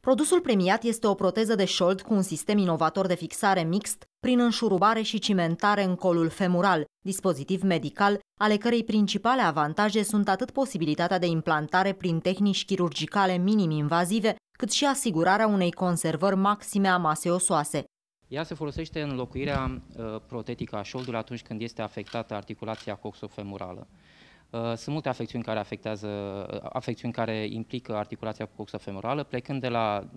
Produsul premiat este o proteză de șold cu un sistem inovator de fixare mixt prin înșurubare și cimentare în colul femural, dispozitiv medical, ale cărei principale avantaje sunt atât posibilitatea de implantare prin tehnici chirurgicale minim-invazive, cât și asigurarea unei conservări maxime a masei osoase. Ea se folosește în locuirea uh, protetică a șoldului atunci când este afectată articulația coxofemurală. Uh, sunt multe afecțiuni care, afectează, uh, afecțiuni care implică articulația coxofemorală, plecând de la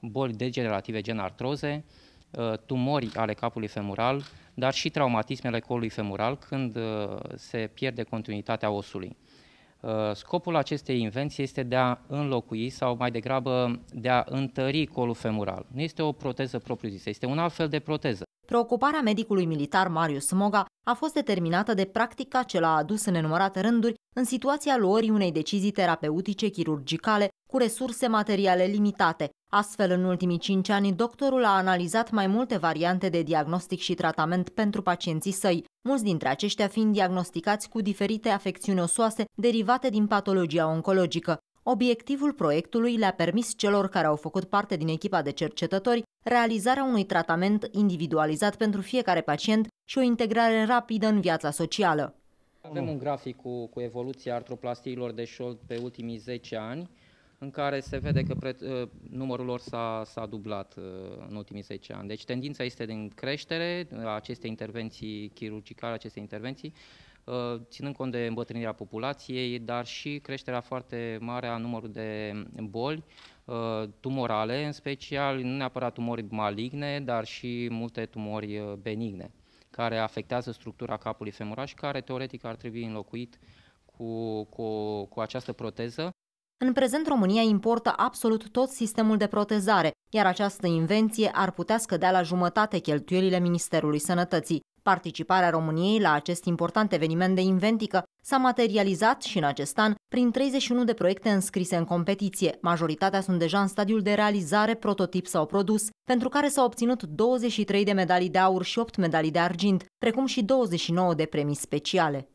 boli degenerative gen artroze, uh, tumori ale capului femural, dar și traumatismele colului femural când se pierde continuitatea osului. Scopul acestei invenții este de a înlocui sau mai degrabă de a întări colul femural. Nu este o proteză propriu-zisă, este un alt fel de proteză. Preocuparea medicului militar Marius Moga a fost determinată de practica ce l-a adus în enumărate rânduri în situația luării unei decizii terapeutice chirurgicale cu resurse materiale limitate. Astfel, în ultimii cinci ani, doctorul a analizat mai multe variante de diagnostic și tratament pentru pacienții săi, mulți dintre aceștia fiind diagnosticați cu diferite afecțiuni osoase derivate din patologia oncologică. Obiectivul proiectului le-a permis celor care au făcut parte din echipa de cercetători realizarea unui tratament individualizat pentru fiecare pacient și o integrare rapidă în viața socială. Avem un grafic cu, cu evoluția artroplastiilor de șold pe ultimii 10 ani, în care se vede că pre, uh, numărul lor s-a, dublat uh, în ultimii 10 ani. Deci tendința este din creștere, a acestei intervenții chirurgicale, aceste intervenții, Uh, ținând cont de îmbătrânirea populației, dar și creșterea foarte mare a numărului de boli uh, tumorale, în special nu neapărat tumori maligne, dar și multe tumori uh, benigne, care afectează structura capului femoral și care teoretic ar trebui înlocuit cu, cu, cu această proteză. În prezent, România importă absolut tot sistemul de protezare, iar această invenție ar putea scădea la jumătate cheltuielile Ministerului Sănătății. Participarea României la acest important eveniment de inventică s-a materializat și în acest an prin 31 de proiecte înscrise în competiție. Majoritatea sunt deja în stadiul de realizare, prototip sau produs, pentru care s-au obținut 23 de medalii de aur și 8 medalii de argint, precum și 29 de premii speciale.